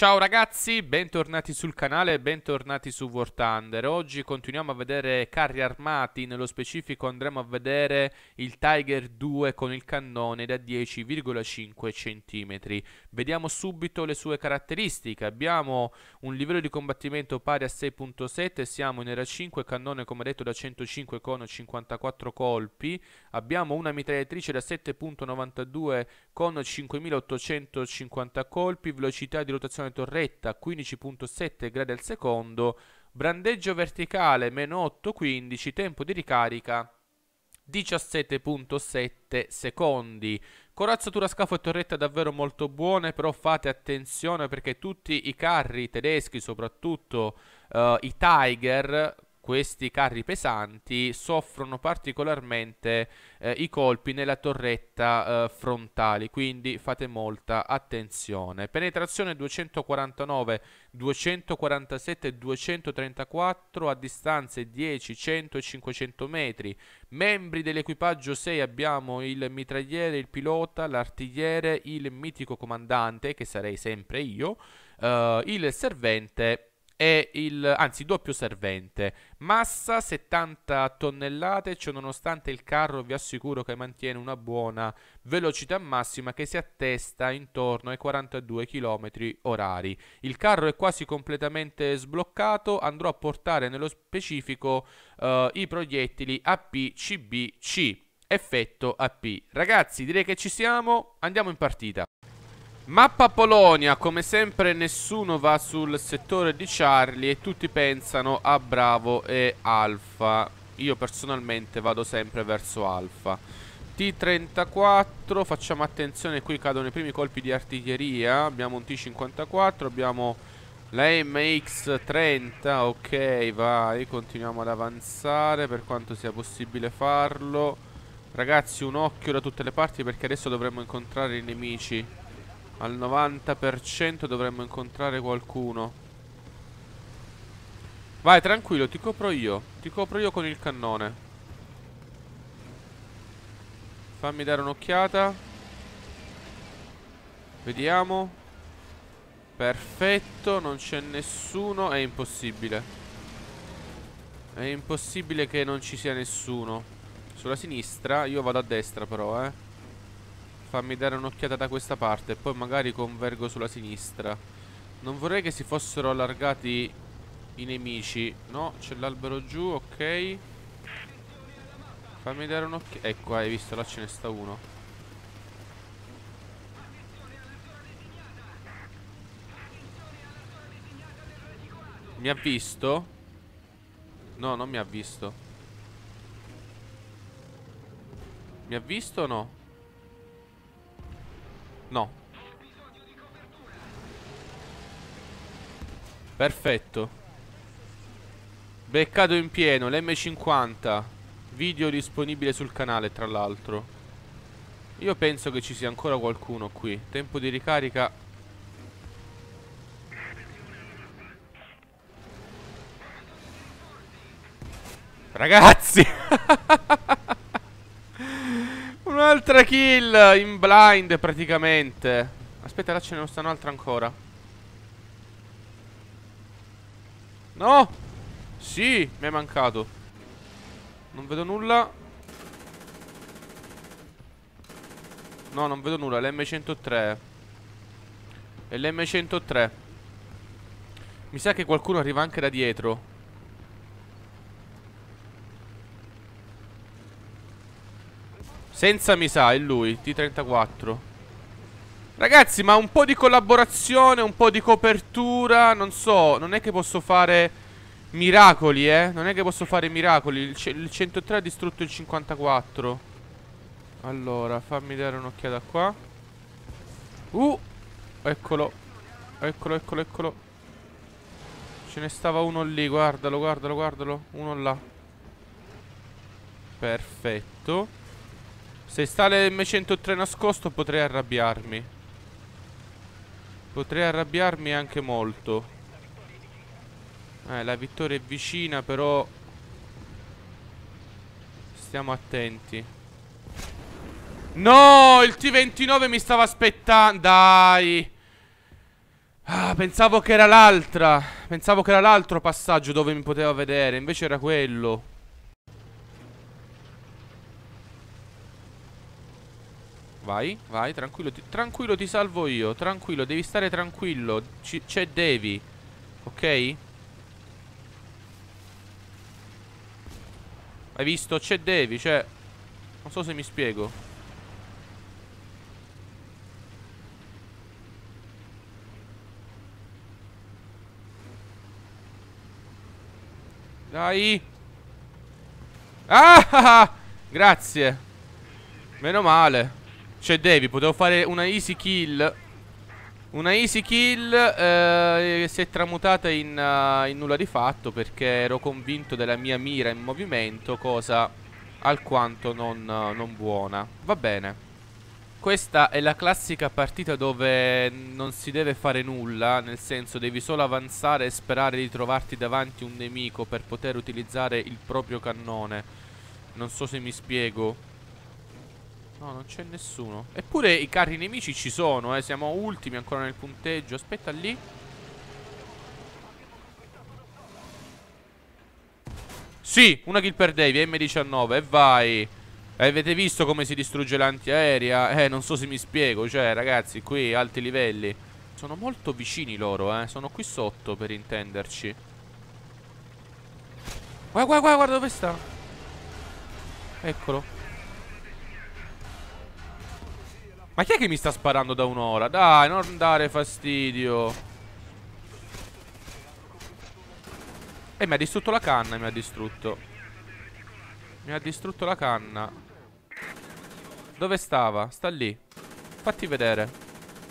Ciao ragazzi, bentornati sul canale e bentornati su War Thunder. Oggi continuiamo a vedere carri armati, nello specifico andremo a vedere il Tiger 2 con il cannone da 10,5 cm. Vediamo subito le sue caratteristiche. Abbiamo un livello di combattimento pari a 6.7, siamo in era 5, cannone come detto da 105 con 54 colpi. Abbiamo una mitragliatrice da 7.92 con 5850 colpi, velocità di rotazione rotazione torretta 15.7 gradi al secondo, brandeggio verticale meno 8.15, tempo di ricarica 17.7 secondi. Corazzatura scafo e torretta davvero molto buone, però fate attenzione perché tutti i carri tedeschi, soprattutto uh, i Tiger, questi carri pesanti soffrono particolarmente eh, i colpi nella torretta eh, frontali, quindi fate molta attenzione. Penetrazione 249, 247, 234 a distanze 10, 100 e 500 metri. Membri dell'equipaggio 6 abbiamo il mitragliere, il pilota, l'artigliere, il mitico comandante, che sarei sempre io, eh, il servente e il, anzi doppio servente, massa 70 tonnellate, ciononostante il carro vi assicuro che mantiene una buona velocità massima che si attesta intorno ai 42 km orari. Il carro è quasi completamente sbloccato, andrò a portare nello specifico uh, i proiettili APCBC, effetto AP. Ragazzi direi che ci siamo, andiamo in partita. Mappa Polonia, come sempre nessuno va sul settore di Charlie e tutti pensano a Bravo e Alfa. Io personalmente vado sempre verso Alfa. T34, facciamo attenzione, qui cadono i primi colpi di artiglieria. Abbiamo un T54, abbiamo la MX30, ok vai, continuiamo ad avanzare per quanto sia possibile farlo. Ragazzi un occhio da tutte le parti perché adesso dovremmo incontrare i nemici. Al 90% dovremmo incontrare qualcuno Vai tranquillo ti copro io Ti copro io con il cannone Fammi dare un'occhiata Vediamo Perfetto Non c'è nessuno È impossibile È impossibile che non ci sia nessuno Sulla sinistra Io vado a destra però eh Fammi dare un'occhiata da questa parte e poi magari convergo sulla sinistra. Non vorrei che si fossero allargati i nemici. No, c'è l'albero giù, ok. Fammi dare un'occhiata. Ecco, hai visto, là ce ne sta uno. Mi ha visto? No, non mi ha visto. Mi ha visto o no? No. Perfetto. Beccato in pieno, l'M50. Video disponibile sul canale, tra l'altro. Io penso che ci sia ancora qualcuno qui. Tempo di ricarica. Ragazzi! Altre kill in blind praticamente. Aspetta, là ce ne sta un'altra ancora. No! Sì, mi è mancato. Non vedo nulla. No, non vedo nulla. L'M103. È l'M103. Mi sa che qualcuno arriva anche da dietro. Senza mi sa, è lui, T34 Ragazzi, ma un po' di collaborazione, un po' di copertura Non so, non è che posso fare miracoli, eh Non è che posso fare miracoli Il, il 103 ha distrutto il 54 Allora, fammi dare un'occhiata qua Uh, eccolo Eccolo, eccolo, eccolo Ce ne stava uno lì, guardalo, guardalo, guardalo Uno là Perfetto se sta m 103 nascosto potrei arrabbiarmi Potrei arrabbiarmi anche molto Eh, la vittoria è vicina però Stiamo attenti No, il T29 mi stava aspettando Dai Ah, pensavo che era l'altra Pensavo che era l'altro passaggio dove mi poteva vedere Invece era quello Vai, vai, tranquillo ti, tranquillo ti salvo io Tranquillo, devi stare tranquillo C'è Devi Ok? Hai visto? C'è Devi, cioè Non so se mi spiego Dai Ah! Grazie Meno male cioè Devi potevo fare una easy kill Una easy kill eh, Si è tramutata in, uh, in nulla di fatto Perché ero convinto della mia mira in movimento Cosa alquanto non, uh, non buona Va bene questa è la classica partita dove non si deve fare nulla, nel senso devi solo avanzare e sperare di trovarti davanti un nemico per poter utilizzare il proprio cannone. Non so se mi spiego. No, non c'è nessuno. Eppure i carri nemici ci sono, eh. Siamo ultimi ancora nel punteggio. Aspetta lì. Sì, una kill per Davy, M19. E vai. avete visto come si distrugge l'antiaerea? Eh, non so se mi spiego. Cioè, ragazzi, qui alti livelli. Sono molto vicini loro, eh. Sono qui sotto, per intenderci. Guarda, guarda, guarda dove sta. Eccolo. Ma chi è che mi sta sparando da un'ora? Dai, non dare fastidio. E eh, mi ha distrutto la canna, mi ha distrutto. Mi ha distrutto la canna. Dove stava? Sta lì. Fatti vedere.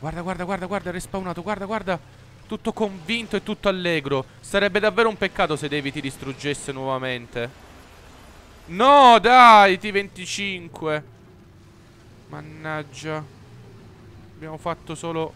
Guarda, guarda, guarda, guarda, è respawnato, guarda, guarda. Tutto convinto e tutto allegro. Sarebbe davvero un peccato se Devi ti distruggesse nuovamente. No, dai, T25. Mannaggia. Abbiamo fatto solo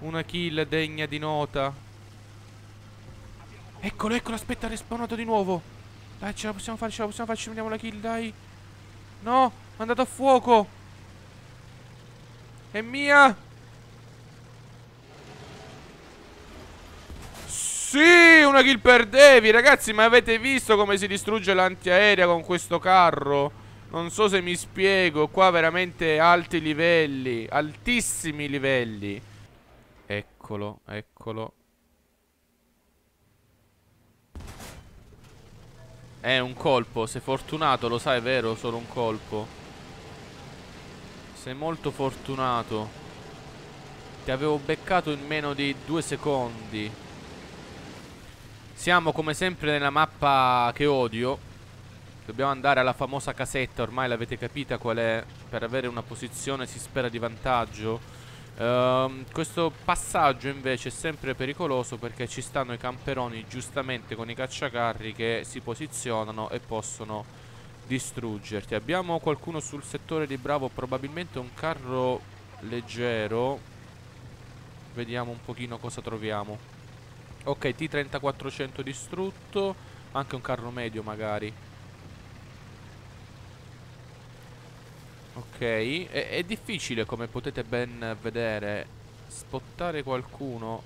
una kill degna di nota. Eccolo, eccolo, aspetta, ha respawnato di nuovo. Dai, ce la possiamo fare, ce la possiamo fare, ci prendiamo la kill, dai. No, è andato a fuoco. È mia. Sì, una kill per Devi, ragazzi, ma avete visto come si distrugge l'antiaerea con questo carro? Non so se mi spiego, qua veramente alti livelli, altissimi livelli. Eccolo, eccolo. È un colpo, Sei fortunato, lo sai, vero? Solo un colpo. Sei molto fortunato. Ti avevo beccato in meno di due secondi. Siamo come sempre nella mappa che odio Dobbiamo andare alla famosa casetta, ormai l'avete capita qual è, per avere una posizione si spera di vantaggio. Ehm, questo passaggio invece è sempre pericoloso perché ci stanno i camperoni giustamente con i cacciacarri che si posizionano e possono distruggerti. Abbiamo qualcuno sul settore di Bravo, probabilmente un carro leggero. Vediamo un pochino cosa troviamo. Ok, T-3400 distrutto, anche un carro medio magari. Ok, è, è, difficile come potete ben vedere Spottare qualcuno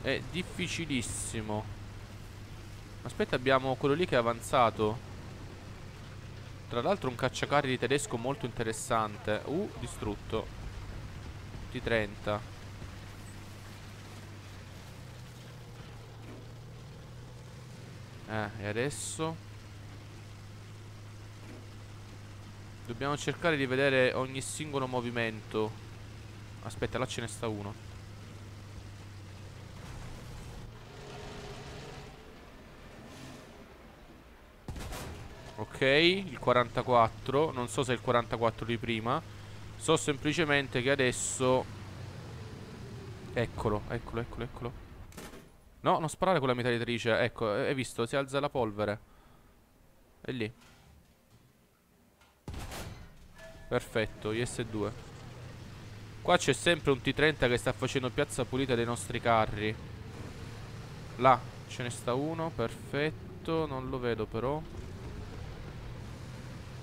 È difficilissimo Aspetta abbiamo quello lì che è avanzato Tra l'altro un cacciacarri tedesco molto interessante Uh, distrutto T30 Eh, e adesso? Dobbiamo cercare di vedere ogni singolo movimento Aspetta, là ce ne sta uno Ok, il 44 Non so se è il 44 di prima So semplicemente che adesso Eccolo, eccolo, eccolo, eccolo No, non sparare con la mitragliatrice Ecco, eh, hai visto, si alza la polvere È lì Perfetto, IS2 Qua c'è sempre un T30 che sta facendo piazza pulita dei nostri carri Là, ce ne sta uno, perfetto Non lo vedo però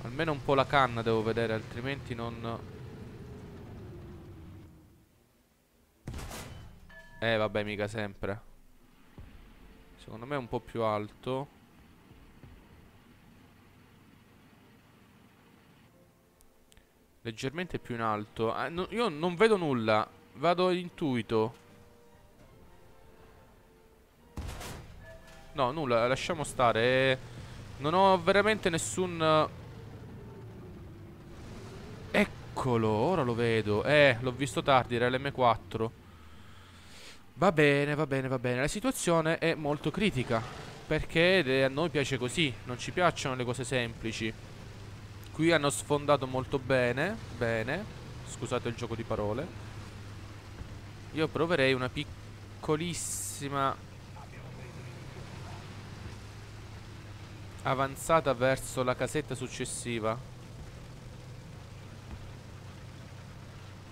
Almeno un po' la canna devo vedere, altrimenti non... Eh vabbè, mica sempre Secondo me è un po' più alto Leggermente più in alto ah, no, Io non vedo nulla Vado intuito No, nulla, lasciamo stare eh, Non ho veramente nessun eh, Eccolo, ora lo vedo Eh, l'ho visto tardi, era l'M4 Va bene, va bene, va bene La situazione è molto critica Perché eh, a noi piace così Non ci piacciono le cose semplici Qui hanno sfondato molto bene Bene Scusate il gioco di parole Io proverei una piccolissima Avanzata verso la casetta successiva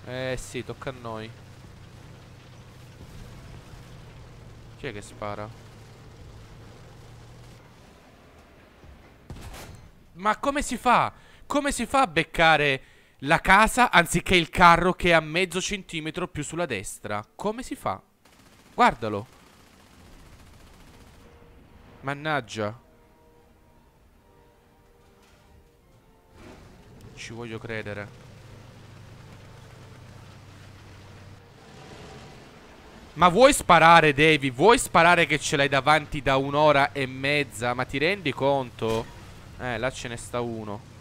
Eh sì, tocca a noi Chi è che spara? Ma come si fa? come si fa a beccare la casa anziché il carro che è a mezzo centimetro più sulla destra? Come si fa? Guardalo. Mannaggia. Ci voglio credere. Ma vuoi sparare, Davy? Vuoi sparare che ce l'hai davanti da un'ora e mezza? Ma ti rendi conto? Eh, là ce ne sta uno.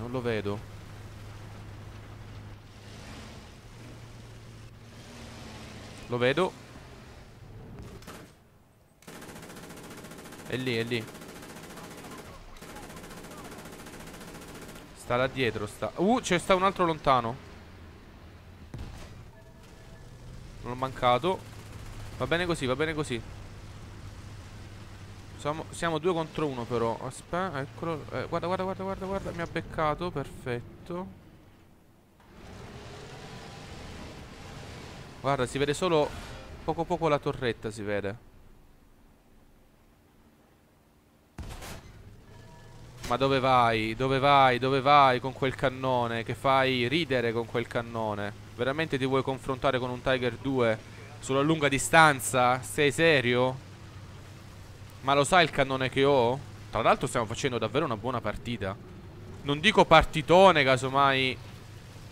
Non lo vedo. Lo vedo. È lì, è lì. Sta là dietro, sta. Uh, c'è sta un altro lontano. Non ho mancato. Va bene così, va bene così. Siamo, siamo due contro uno però. Aspetta, eccolo. Eh, guarda, guarda, guarda, guarda, guarda. Mi ha beccato, perfetto. Guarda, si vede solo poco poco la torretta, si vede. Ma dove vai? Dove vai? Dove vai con quel cannone? Che fai ridere con quel cannone? Veramente ti vuoi confrontare con un Tiger 2 sulla lunga distanza? Sei serio? Ma lo sai il cannone che ho? Tra l'altro stiamo facendo davvero una buona partita Non dico partitone casomai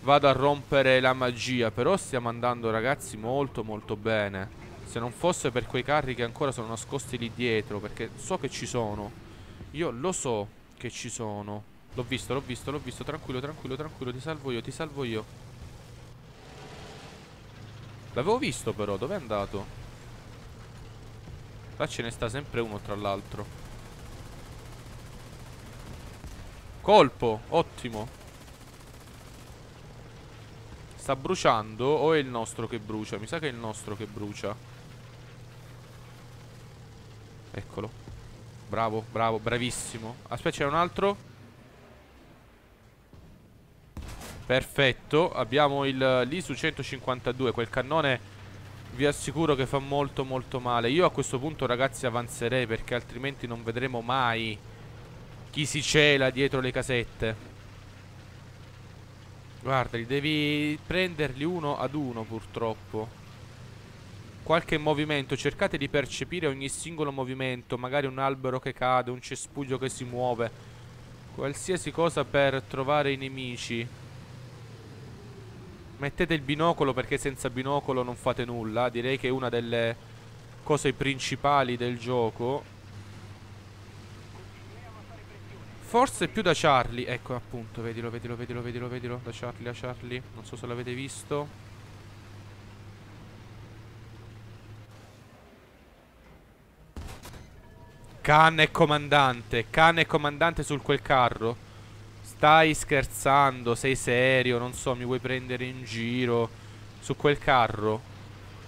Vado a rompere la magia Però stiamo andando ragazzi molto molto bene Se non fosse per quei carri che ancora sono nascosti lì dietro Perché so che ci sono Io lo so che ci sono L'ho visto, l'ho visto, l'ho visto Tranquillo, tranquillo, tranquillo Ti salvo io, ti salvo io L'avevo visto però, dov'è andato? Là ce ne sta sempre uno tra l'altro Colpo, ottimo Sta bruciando o è il nostro che brucia? Mi sa che è il nostro che brucia Eccolo Bravo, bravo, bravissimo Aspetta c'è un altro Perfetto Abbiamo il l'ISU 152 Quel cannone vi assicuro che fa molto molto male Io a questo punto ragazzi avanzerei perché altrimenti non vedremo mai chi si cela dietro le casette Guardali, devi prenderli uno ad uno purtroppo Qualche movimento, cercate di percepire ogni singolo movimento Magari un albero che cade, un cespuglio che si muove Qualsiasi cosa per trovare i nemici Mettete il binocolo perché senza binocolo non fate nulla Direi che è una delle cose principali del gioco Forse più da Charlie Ecco appunto, vedilo, vedilo, vedilo, vedilo, vedilo Da Charlie a Charlie Non so se l'avete visto Khan Cane comandante Khan Cane comandante sul quel carro Stai scherzando, sei serio, non so, mi vuoi prendere in giro su quel carro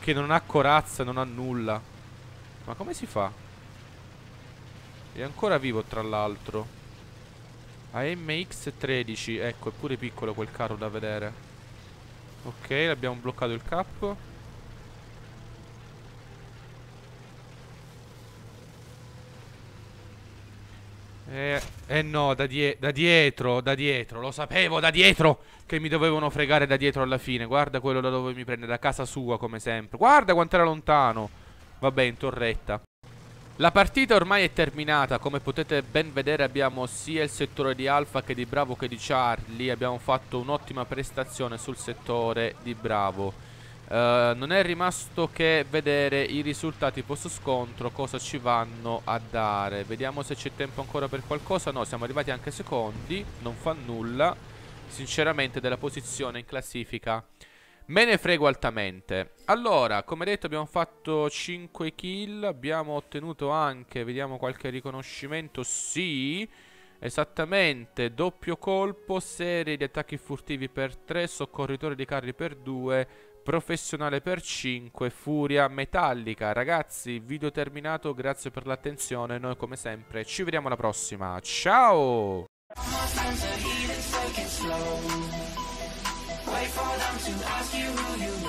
che non ha corazza, non ha nulla. Ma come si fa? È ancora vivo, tra l'altro. AMX-13, ecco, è pure piccolo quel carro da vedere. Ok, abbiamo bloccato il capo. Eh, eh no, da, die da dietro, da dietro, lo sapevo, da dietro Che mi dovevano fregare da dietro alla fine Guarda quello da dove mi prende, da casa sua come sempre Guarda quanto era lontano Vabbè, in torretta la partita ormai è terminata, come potete ben vedere abbiamo sia il settore di Alfa che di Bravo che di Charlie, abbiamo fatto un'ottima prestazione sul settore di Bravo. Eh, non è rimasto che vedere i risultati post scontro cosa ci vanno a dare vediamo se c'è tempo ancora per qualcosa no siamo arrivati anche secondi non fa nulla sinceramente della posizione in classifica me ne frego altamente allora come detto abbiamo fatto 5 kill abbiamo ottenuto anche vediamo qualche riconoscimento sì Esattamente, doppio colpo, serie di attacchi furtivi per 3, soccorritore di carri per 2, Professionale per 5, Furia Metallica. Ragazzi, video terminato, grazie per l'attenzione. Noi come sempre ci vediamo alla prossima. Ciao! Wait for them to ask you who you